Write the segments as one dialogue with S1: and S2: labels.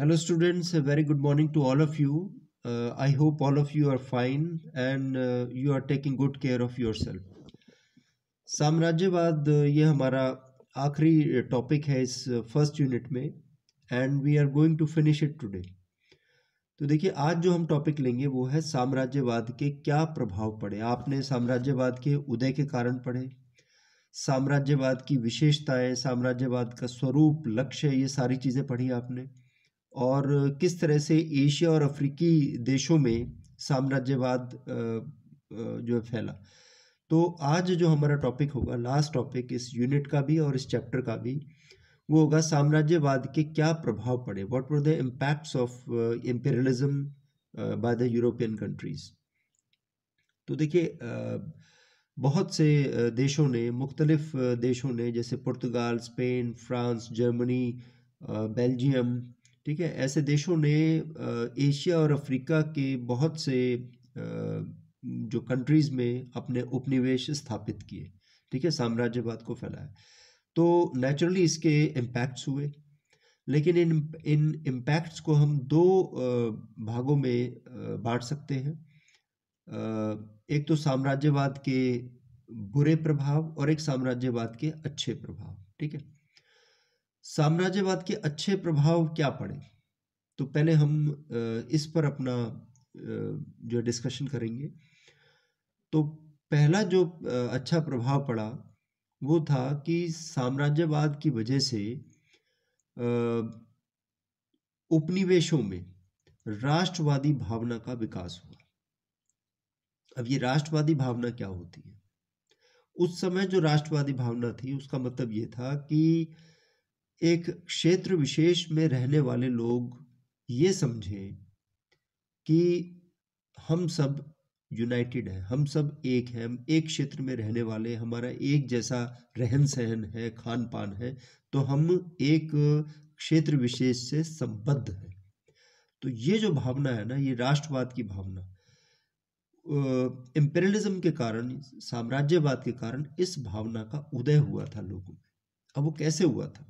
S1: hello students a very good morning to all of you uh, i hope all of you are fine and uh, you are taking good care of yourself साम्राज्यवाद uh, ये हमारा आखिरी topic uh, है इस first uh, unit में and we are going to finish it today तो देखिए आज जो हम टॉपिक लेंगे वो है साम्राज्यवाद के क्या प्रभाव पड़े आपने साम्राज्यवाद के उदय के कारण पढ़े साम्राज्यवाद की विशेषताएं साम्राज्यवाद का स्वरूप लक्ष्य ये सारी चीज़ें पढ़ी आपने और किस तरह से एशिया और अफ्रीकी देशों में साम्राज्यवाद जो है फैला तो आज जो हमारा टॉपिक होगा लास्ट टॉपिक इस यूनिट का भी और इस चैप्टर का भी वो होगा साम्राज्यवाद के क्या प्रभाव पड़े what were the impacts of imperialism by the European countries तो देखिए बहुत से देशों ने मुख्तलिफ देशों ने जैसे Portugal Spain France Germany Belgium ठीक है ऐसे देशों ने एशिया और अफ्रीका के बहुत से जो कंट्रीज़ में अपने उपनिवेश स्थापित किए ठीक है साम्राज्यवाद को फैलाया तो नेचुरली इसके इम्पैक्ट्स हुए लेकिन इन इन इम्पैक्ट्स को हम दो भागों में बांट सकते हैं एक तो साम्राज्यवाद के बुरे प्रभाव और एक साम्राज्यवाद के अच्छे प्रभाव ठीक है साम्राज्यवाद के अच्छे प्रभाव क्या पड़े तो पहले हम इस पर अपना जो डिस्कशन करेंगे तो पहला जो अच्छा प्रभाव पड़ा वो था कि साम्राज्यवाद की वजह से उपनिवेशों में राष्ट्रवादी भावना का विकास हुआ अब ये राष्ट्रवादी भावना क्या होती है उस समय जो राष्ट्रवादी भावना थी उसका मतलब ये था कि एक क्षेत्र विशेष में रहने वाले लोग ये समझें कि हम सब यूनाइटेड है हम सब एक हैं हम एक क्षेत्र में रहने वाले हमारा एक जैसा रहन सहन है खान पान है तो हम एक क्षेत्र विशेष से संबद्ध हैं तो ये जो भावना है ना ये राष्ट्रवाद की भावना इम्पेरियलिज्म के कारण साम्राज्यवाद के कारण इस भावना का उदय हुआ था लोगों में अब वो कैसे हुआ था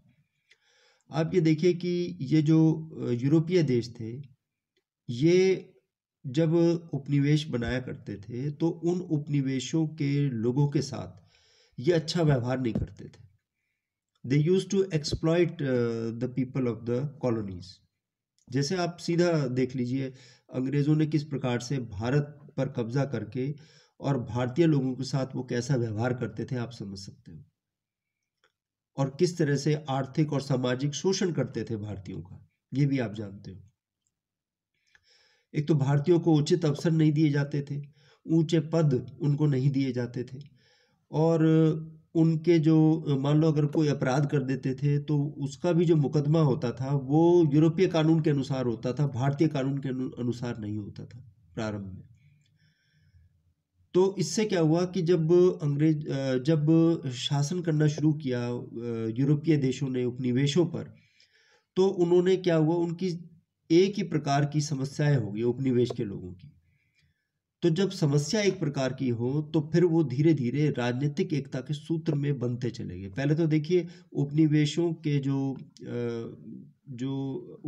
S1: आप ये देखिए कि ये जो यूरोपीय देश थे ये जब उपनिवेश बनाया करते थे तो उन उपनिवेशों के लोगों के साथ ये अच्छा व्यवहार नहीं करते थे they use to exploit the people of the colonies जैसे आप सीधा देख लीजिए अंग्रेज़ों ने किस प्रकार से भारत पर कब्जा करके और भारतीय लोगों के साथ वो कैसा व्यवहार करते थे आप समझ सकते हो और किस तरह से आर्थिक और सामाजिक शोषण करते थे भारतीयों का ये भी आप जानते हो एक तो भारतीयों को उचित अवसर नहीं दिए जाते थे ऊंचे पद उनको नहीं दिए जाते थे और उनके जो मान लो अगर कोई अपराध कर देते थे तो उसका भी जो मुकदमा होता था वो यूरोपीय कानून के अनुसार होता था भारतीय कानून के अनुसार नहीं होता था प्रारंभ में तो इससे क्या हुआ कि जब अंग्रेज जब शासन करना शुरू किया यूरोपीय देशों ने उपनिवेशों पर तो उन्होंने क्या हुआ उनकी एक ही प्रकार की समस्याएं होगी उपनिवेश के लोगों की तो जब समस्या एक प्रकार की हो तो फिर वो धीरे धीरे राजनीतिक एकता के सूत्र में बनते चले गए पहले तो देखिए उपनिवेशों के जो जो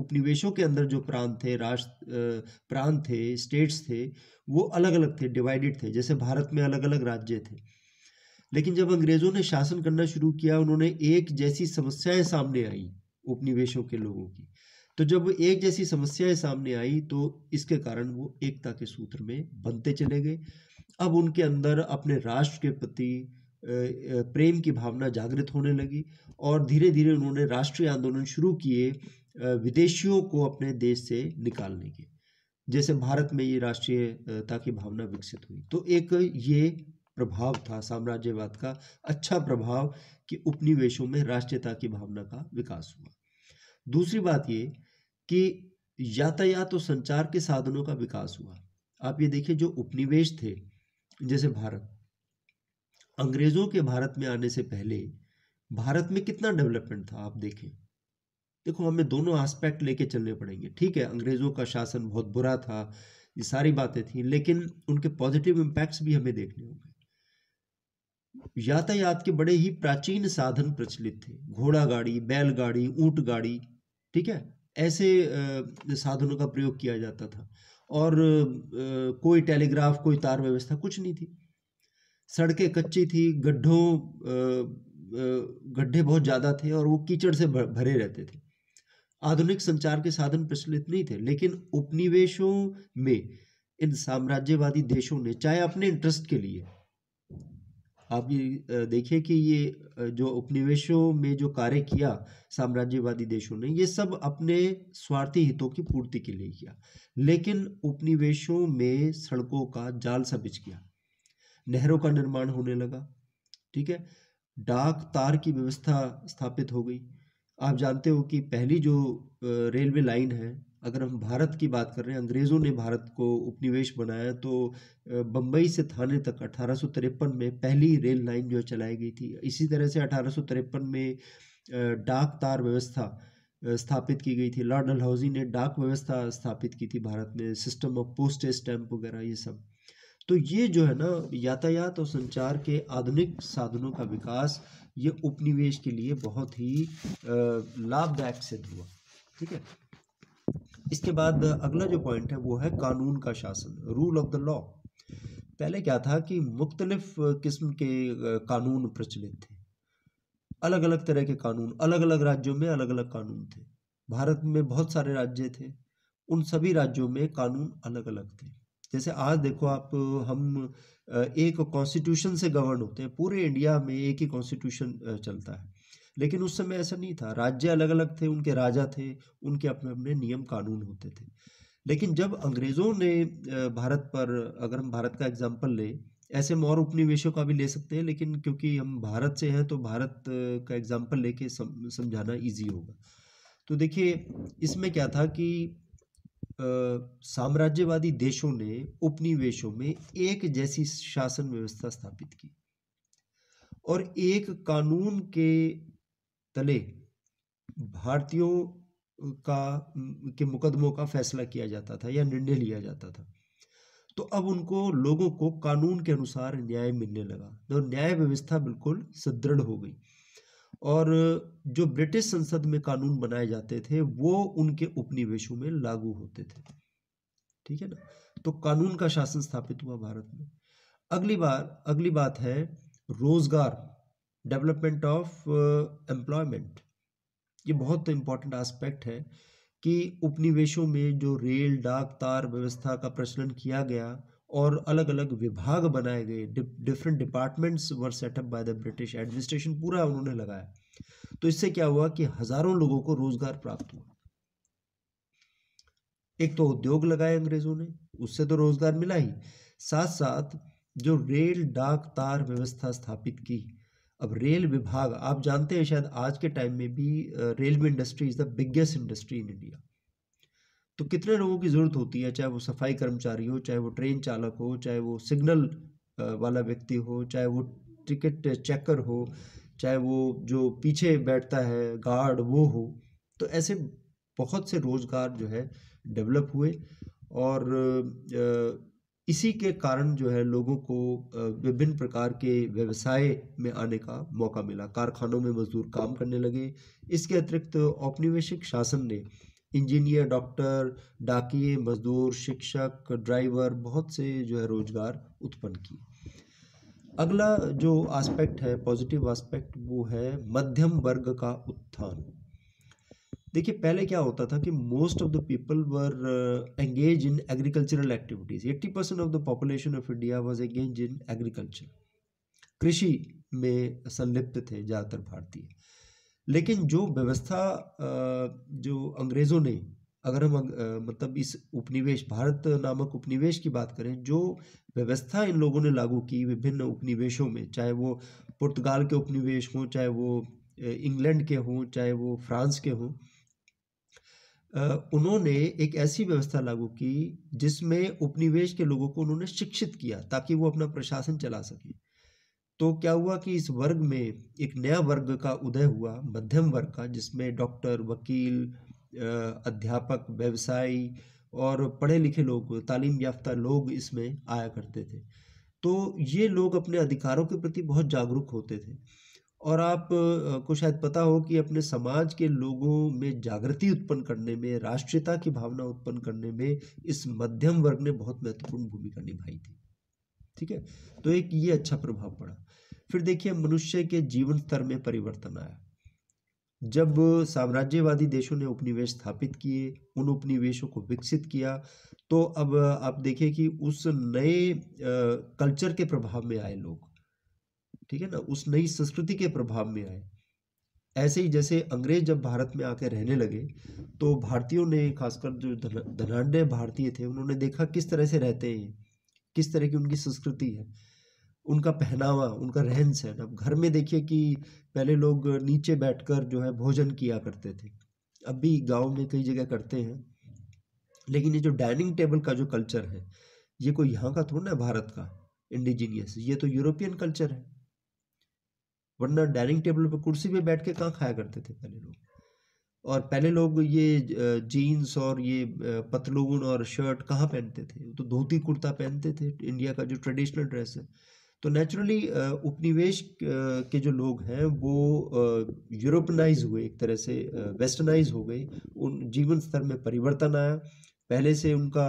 S1: उपनिवेशों के अंदर जो प्रांत थे राष्ट्र प्रांत थे स्टेट्स थे वो अलग अलग थे डिवाइडेड थे जैसे भारत में अलग अलग राज्य थे लेकिन जब अंग्रेज़ों ने शासन करना शुरू किया उन्होंने एक जैसी समस्याएं सामने आई उपनिवेशों के लोगों की तो जब एक जैसी समस्याएं सामने आई तो इसके कारण वो एकता के सूत्र में बनते चले गए अब उनके अंदर अपने राष्ट्र के प्रति प्रेम की भावना जागृत होने लगी और धीरे धीरे उन्होंने राष्ट्रीय आंदोलन शुरू किए विदेशियों को अपने देश से निकालने के जैसे भारत में ये राष्ट्रीयता की भावना विकसित हुई तो एक ये प्रभाव था साम्राज्यवाद का अच्छा प्रभाव कि उपनिवेशों में राष्ट्रीयता की भावना का विकास हुआ दूसरी बात ये कि यातायात और संचार के साधनों का विकास हुआ आप ये देखिए जो उपनिवेश थे जैसे भारत अंग्रेजों के भारत में आने से पहले भारत में कितना डेवलपमेंट था आप देखें देखो हमें दोनों एस्पेक्ट लेके चलने पड़ेंगे ठीक है अंग्रेजों का शासन बहुत बुरा था ये सारी बातें थी लेकिन उनके पॉजिटिव इम्पैक्ट्स भी हमें देखने होंगे यातायात के बड़े ही प्राचीन साधन प्रचलित थे घोड़ा गाड़ी बैलगाड़ी ऊंट गाड़ी ठीक है ऐसे साधनों का प्रयोग किया जाता था और कोई टेलीग्राफ कोई तार व्यवस्था कुछ नहीं थी सड़कें कच्ची थी गड्ढों गड्ढे बहुत ज़्यादा थे और वो कीचड़ से भरे रहते थे आधुनिक संचार के साधन प्रचलित नहीं थे लेकिन उपनिवेशों में इन साम्राज्यवादी देशों ने चाहे अपने इंटरेस्ट के लिए आप ये देखिए कि ये जो उपनिवेशों में जो कार्य किया साम्राज्यवादी देशों ने ये सब अपने स्वार्थी हितों की पूर्ति के लिए किया लेकिन उपनिवेशों में सड़कों का जाल सा बिछ गया नहरों का निर्माण होने लगा ठीक है डाक तार की व्यवस्था स्थापित हो गई आप जानते हो कि पहली जो रेलवे लाइन है अगर हम भारत की बात कर रहे हैं अंग्रेज़ों ने भारत को उपनिवेश बनाया तो बम्बई से थाने तक अठारह में पहली रेल लाइन जो चलाई गई थी इसी तरह से अठारह में डाक तार व्यवस्था स्थापित की गई थी लॉर्ड डलहौजी ने डाक व्यवस्था स्थापित की थी भारत में सिस्टम ऑफ पोस्ट स्टैम्प वगैरह ये सब तो ये जो है ना यातायात और संचार के आधुनिक साधनों का विकास ये उपनिवेश के लिए बहुत ही लाभदायक सिद्ध हुआ ठीक है इसके बाद अगला जो पॉइंट है वो है कानून का शासन रूल ऑफ द लॉ पहले क्या था कि मुख्तलिफ किस्म के कानून प्रचलित थे अलग अलग तरह के कानून अलग अलग राज्यों में अलग अलग कानून थे भारत में बहुत सारे राज्य थे उन सभी राज्यों में कानून अलग अलग थे जैसे आज देखो आप हम एक कॉन्स्टिट्यूशन से गवर्न होते हैं पूरे इंडिया में एक ही कॉन्स्टिट्यूशन चलता है लेकिन उस समय ऐसा नहीं था राज्य अलग अलग थे उनके राजा थे उनके अपने अपने नियम कानून होते थे लेकिन जब अंग्रेज़ों ने भारत पर अगर हम भारत का एग्जाम्पल लें ऐसे हम और उपनिवेशों का भी ले सकते हैं लेकिन क्योंकि हम भारत से हैं तो भारत का एग्जाम्पल लेके समझाना ईजी होगा तो देखिए इसमें क्या था कि साम्राज्यवादी देशों ने उपनिवेशों में एक जैसी शासन व्यवस्था स्थापित की और एक कानून के तले भारतीयों का के मुकदमों का फैसला किया जाता था या निर्णय लिया जाता था तो अब उनको लोगों को कानून के अनुसार न्याय मिलने लगा तो न्याय व्यवस्था बिल्कुल सुदृढ़ हो गई और जो ब्रिटिश संसद में कानून बनाए जाते थे वो उनके उपनिवेशों में लागू होते थे ठीक है ना तो कानून का शासन स्थापित हुआ भारत में अगली बार अगली बात है रोजगार डेवलपमेंट ऑफ एम्प्लॉयमेंट ये बहुत इम्पॉर्टेंट आस्पेक्ट है कि उपनिवेशों में जो रेल डाक तार व्यवस्था का प्रचलन किया गया और अलग अलग विभाग बनाए गए different departments were set up by the British administration पूरा उन्होंने लगाया तो इससे क्या हुआ कि हजारों लोगों को रोजगार प्राप्त हुआ एक तो उद्योग लगाए अंग्रेजों ने उससे तो रोजगार मिला ही साथ साथ जो रेल डाक तार व्यवस्था स्थापित की अब रेल विभाग आप जानते हैं शायद आज के टाइम में भी railway industry is the biggest industry in India तो कितने लोगों की ज़रूरत होती है चाहे वो सफाई कर्मचारी हो चाहे वो ट्रेन चालक हो चाहे वो सिग्नल वाला व्यक्ति हो चाहे वो टिकट चेकर हो चाहे वो जो पीछे बैठता है गार्ड वो हो तो ऐसे बहुत से रोज़गार जो है डेवलप हुए और इसी के कारण जो है लोगों को विभिन्न प्रकार के व्यवसाय में आने का मौका मिला कारखानों में मजदूर काम करने लगे इसके अतिरिक्त औपनिवेशिक शासन ने इंजीनियर डॉक्टर डाकिए मजदूर शिक्षक ड्राइवर बहुत से जो है रोजगार उत्पन्न किए अगला जो एस्पेक्ट है पॉजिटिव एस्पेक्ट वो है मध्यम वर्ग का उत्थान देखिए पहले क्या होता था कि most of the people were engage in agricultural activities eighty percent of the population of India was engage in agriculture कृषि में संलिप्त थे ज़्यादातर भारतीय लेकिन जो व्यवस्था uh, जो अंग्रेज़ों ने अगर हम uh, मतलब इस उपनिवेश भारत नामक उपनिवेश की बात करें जो व्यवस्था इन लोगों ने लागू की विभिन्न उपनिवेशों में चाहे वो पुर्तगाल के उपनिवेश हों चाहे वो uh, इंग्लैंड के हों चाहे वो फ्रांस के हों उन्होंने एक ऐसी व्यवस्था लागू की जिसमें उपनिवेश के लोगों को उन्होंने शिक्षित किया ताकि वो अपना प्रशासन चला सके तो क्या हुआ कि इस वर्ग में एक नया वर्ग का उदय हुआ मध्यम वर्ग का जिसमें डॉक्टर वकील अध्यापक व्यवसायी और पढ़े लिखे लोग तालीम याफ्ता लोग इसमें आया करते थे तो ये लोग अपने अधिकारों के प्रति बहुत जागरूक होते थे और आप को शायद पता हो कि अपने समाज के लोगों में जागृति उत्पन्न करने में राष्ट्रीयता की भावना उत्पन्न करने में इस मध्यम वर्ग ने बहुत महत्वपूर्ण भूमिका निभाई थी ठीक है तो एक ये अच्छा प्रभाव पड़ा फिर देखिए मनुष्य के जीवन स्तर में परिवर्तन आया जब साम्राज्यवादी देशों ने उपनिवेश स्थापित किए उन उपनिवेशों को विकसित किया तो अब आप देखिए कि उस नए कल्चर के प्रभाव में आए लोग ठीक है ना उस नई संस्कृति के प्रभाव में आए ऐसे ही जैसे अंग्रेज जब भारत में आकर रहने लगे तो भारतीयों ने खासकर जो धनाढ़ भारतीय थे उन्होंने देखा किस तरह से रहते हैं किस तरह की उनकी संस्कृति है उनका पहनावा उनका रहन सहन अब घर में देखिए कि पहले लोग नीचे बैठकर जो है भोजन किया करते थे अब भी गाँव में कई जगह करते हैं लेकिन ये जो डाइनिंग टेबल का जो कल्चर है ये कोई यहाँ का थोड़ा ना भारत का इंडिजीनियस ये तो यूरोपियन कल्चर है वरना डाइनिंग टेबल पर कुर्सी पे बैठ के कहाँ खाया करते थे पहले लोग और पहले लोग ये जीन्स और ये पतलून और शर्ट कहाँ पहनते थे तो धोती कुर्ता पहनते थे इंडिया का जो ट्रेडिशनल ड्रेस है तो नेचुरली उपनिवेश के जो लोग हैं वो यूरोपनाइज हुए एक तरह से वेस्टर्नाइज हो गए उन जीवन स्तर में परिवर्तन आया पहले से उनका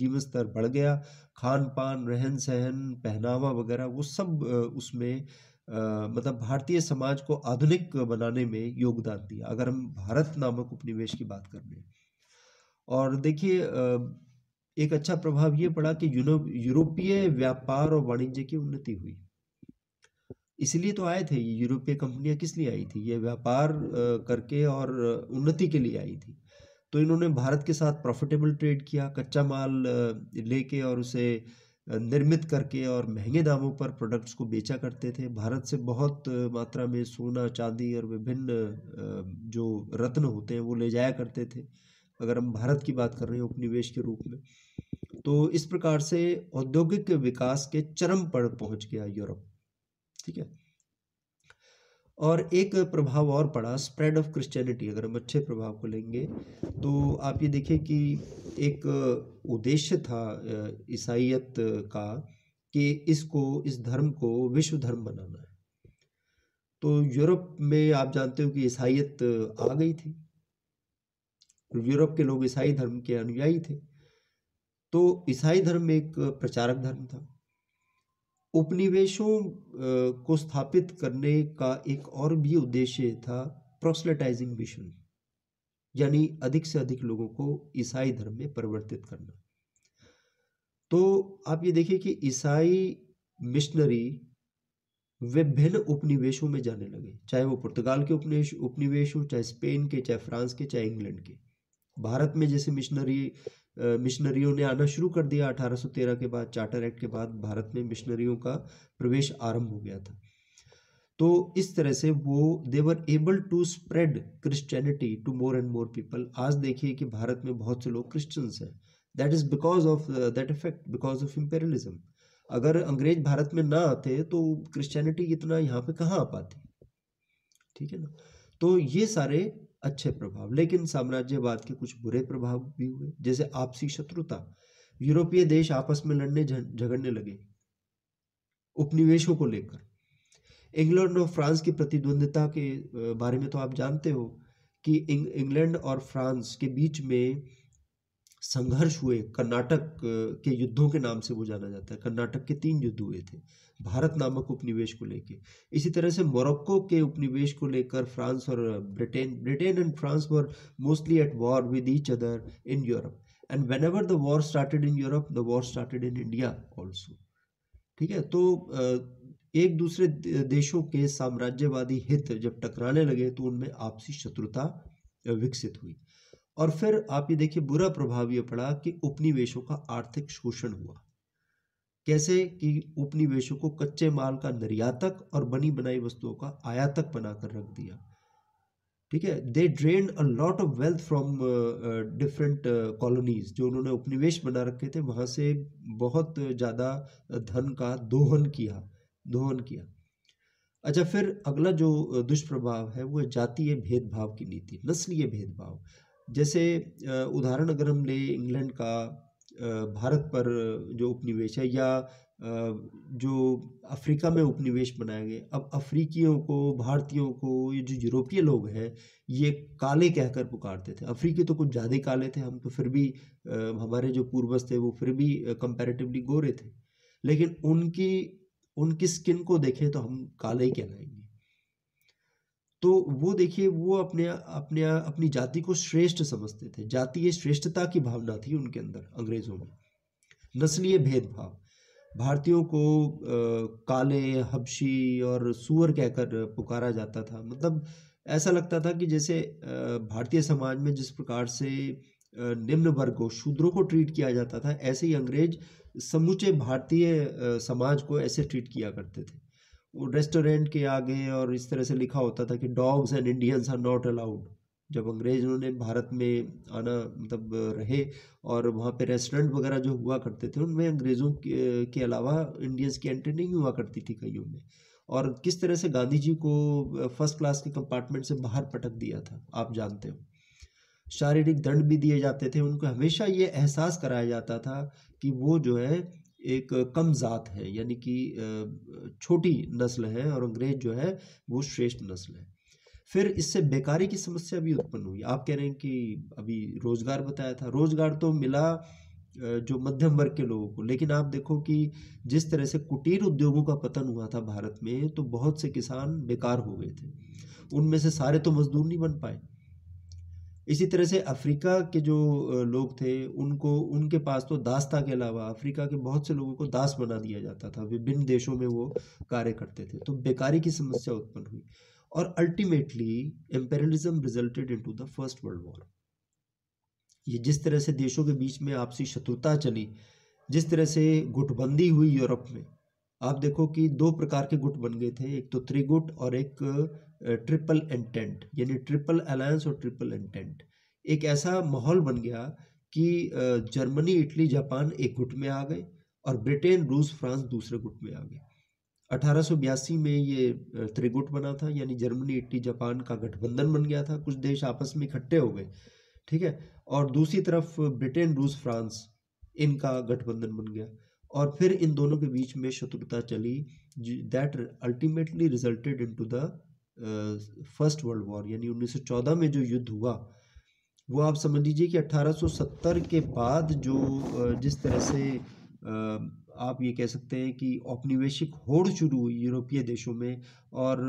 S1: जीवन स्तर बढ़ गया खान पान रहन सहन पहनावा वगैरह वो सब उसमें मतलब भारतीय समाज को आधुनिक बनाने में योगदान दिया अगर हम भारत नामक उपनिवेश की बात कर लें और देखिए एक अच्छा प्रभाव ये पड़ा कि यूरोपीय व्यापार और वाणिज्य की उन्नति हुई इसलिए तो आए थे ये यूरोपीय कंपनियां किस लिए आई थी ये व्यापार करके और उन्नति के लिए आई थी तो इन्होंने भारत के साथ प्रॉफिटेबल ट्रेड किया कच्चा माल लेके और उसे निर्मित करके और महंगे दामों पर प्रोडक्ट्स को बेचा करते थे भारत से बहुत मात्रा में सोना चांदी और विभिन्न जो रत्न होते हैं वो ले जाया करते थे अगर हम भारत की बात कर रहे हैं उपनिवेश के रूप में तो इस प्रकार से औद्योगिक विकास के चरम पर पहुंच गया यूरोप ठीक है और एक प्रभाव और पड़ा स्प्रेड ऑफ क्रिश्चियनिटी अगर हम अच्छे प्रभाव को लेंगे तो आप ये देखें कि एक उद्देश्य था ईसाइत का कि इसको इस धर्म को विश्व धर्म बनाना है तो यूरोप में आप जानते हो कि ईसाइत आ गई थी यूरोप के लोग ईसाई धर्म के अनुयायी थे तो ईसाई धर्म एक प्रचारक धर्म था उपनिवेशों को स्थापित करने का एक और भी उद्देश्य था प्रोसलेटाइजिंग मिशन यानी अधिक से अधिक लोगों को ईसाई धर्म में परिवर्तित करना तो आप ये देखिए कि ईसाई मिशनरी विभिन्न उपनिवेशों में जाने लगे चाहे वो पुर्तगाल के उपनिवेश उपनिवेश हो चाहे स्पेन के चाहे फ्रांस के चाहे इंग्लैंड के भारत में जैसे मिशनरी मिशनरियों ने आना शुरू कर दिया 1813 के बाद चार्टर एक्ट के बाद भारत में मिशनरियों का प्रवेश आरंभ हो गया था तो इस तरह से वो they were able to spread Christianity to more and more people आज देखिए कि भारत में बहुत से लोग क्रिश्चियंस हैं that is because of that effect because of imperialism अगर अंग्रेज भारत में ना आते तो क्रिश्चियनिटी इतना यहाँ पे कहाँ आ पाती ठीक है ना तो ये सारे अच्छे प्रभाव लेकिन साम्राज्यवाद के कुछ बुरे प्रभाव भी हुए जैसे आपसी शत्रुता यूरोपीय देश आपस में लड़ने झगड़ने लगे उपनिवेशों को लेकर इंग्लैंड और फ्रांस की प्रतिद्वंदिता के बारे में तो आप जानते हो कि इंग्लैंड और फ्रांस के बीच में संघर्ष हुए कर्नाटक के युद्धों के नाम से वो जाना जाता है कर्नाटक के तीन युद्ध हुए थे भारत नामक उपनिवेश को लेके इसी तरह से मोरक्को के उपनिवेश को लेकर फ्रांस और Britain Britain and France were mostly at war with each other in Europe and whenever the war started in Europe the war started in India also ठीक है तो एक दूसरे देशों के साम्राज्यवादी हित जब टकराने लगे तो उनमें आपसी शत्रुता विकसित हुई और फिर आप ये देखिए बुरा प्रभाव ये पड़ा कि उपनिवेशों का आर्थिक शोषण हुआ कैसे कि उपनिवेशों को कच्चे माल का निर्यातक और बनी बनाई वस्तुओं का आयातक बनाकर रख दिया ठीक है they drain a lot of wealth from different colonies जो उन्होंने उपनिवेश बना रखे थे वहां से बहुत ज़्यादा धन का दोहन किया दोहन किया अच्छा फिर अगला जो दुष्प्रभाव है वो जातीय भेदभाव की नीति नस्लीय भेदभाव जैसे उदाहरण अगर हम ले इंग्लैंड का भारत पर जो उपनिवेश है या जो अफ्रीका में उपनिवेश बनाए गए अब अफ्रीकियों को भारतीयों को ये जो यूरोपीय लोग हैं ये काले कहकर पुकारते थे अफ्रीकी तो कुछ ज़्यादा काले थे हम तो फिर भी हमारे जो पूर्वज थे वो फिर भी कंपैरेटिवली गोरे थे लेकिन उनकी उनकी स्किन को देखें तो हम काले ही कहलाएंगे तो वो देखिए वो अपने अपने अपनी जाति को श्रेष्ठ समझते थे जातीय श्रेष्ठता की भावना थी उनके अंदर अंग्रेजों में नस्लीय भेदभाव भारतीयों को आ, काले हबशी और सुअर कहकर पुकारा जाता था मतलब ऐसा लगता था कि जैसे भारतीय समाज में जिस प्रकार से निम्न वर्ग को शूद्रों को ट्रीट किया जाता था ऐसे ही अंग्रेज समूचे भारतीय समाज को ऐसे ट्रीट किया करते थे रेस्टोरेंट के आगे और इस तरह से लिखा होता था कि dogs and Indians are not allowed जब अंग्रेज उन्होंने भारत में आना मतलब रहे और वहाँ पे रेस्टोरेंट वगैरह जो हुआ करते थे उनमें अंग्रेज़ों के, के अलावा इंडियंस की एंट्री नहीं हुआ करती थी कईयों में और किस तरह से गांधी जी को फर्स्ट क्लास के कंपार्टमेंट से बाहर पटक दिया था आप जानते हो शारीरिक दंड भी दिए जाते थे उनको हमेशा ये एहसास कराया जाता था कि वो जो है एक कम ज़ात है यानी कि छोटी नस्ल है और अंग्रेज जो है वो श्रेष्ठ नस्ल है फिर इससे बेकारी की समस्या भी उत्पन्न हुई आप कह रहे हैं कि अभी रोज़गार बताया था रोज़गार तो मिला जो मध्यम वर्ग के लोगों को लेकिन आप देखो कि जिस तरह से कुटीर उद्योगों का पतन हुआ था भारत में तो बहुत से किसान बेकार हो गए थे उनमें से सारे तो मजदूर नहीं बन पाए इसी तरह से अफ्रीका के जो लोग थे उनको उनके पास तो दास्ता के अलावा अफ्रीका के बहुत से लोगों को दास बना दिया जाता था विभिन्न देशों में वो कार्य करते थे तो बेकारी की समस्या उत्पन्न हुई और ultimately imperialism resulted in the first world war ये जिस तरह से देशों के बीच में आपसी शत्रुता चली जिस तरह से गुटबंदी हुई यूरोप में आप देखो कि दो प्रकार के गुट बन गए थे एक तो त्रिगुट और एक ट्रिपल इंटेंट यानी ट्रिपल अलायंस और ट्रिपल इंटेंट एक ऐसा माहौल बन गया कि जर्मनी इटली जापान एक गुट में आ गए और ब्रिटेन रूस फ्रांस दूसरे गुट में आ गए अठारह में ये त्रिगुट बना था यानी जर्मनी इटली जापान का गठबंधन बन गया था कुछ देश आपस में इकट्ठे हो गए ठीक है और दूसरी तरफ ब्रिटेन रूस फ्रांस इनका गठबंधन बन गया और फिर इन दोनों के बीच में शत्रुता चली that ultimately resulted into the first world war यानी 1914 में जो युद्ध हुआ वो आप समझ लीजिए कि 1870 के बाद जो जिस तरह से आप ये कह सकते हैं कि औपनिवेशिक होड़ शुरू हुई यूरोपीय देशों में और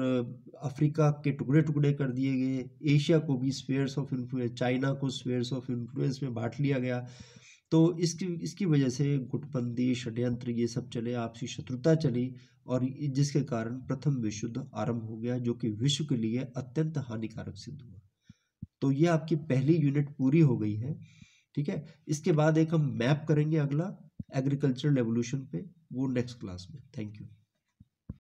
S1: अफ्रीका के टुकड़े टुकड़े कर दिए गए एशिया को भी स्पेयर्स ऑफ इन्फ्लुएंस चाइना को स्पेयर्स ऑफ इन्फ्लुएंस में बांट लिया गया तो इसकी इसकी वजह से गुटबंदी षड्यंत्र ये सब चले आपसी शत्रुता चली और जिसके कारण प्रथम विश्व युद्ध आरंभ हो गया जो कि विश्व के लिए अत्यंत हानिकारक सिद्ध हुआ तो ये आपकी पहली यूनिट पूरी हो गई है ठीक है इसके बाद एक हम मैप करेंगे अगला एग्रीकल्चरल रेवोल्यूशन पे वो नेक्स्ट क्लास में थैंक यू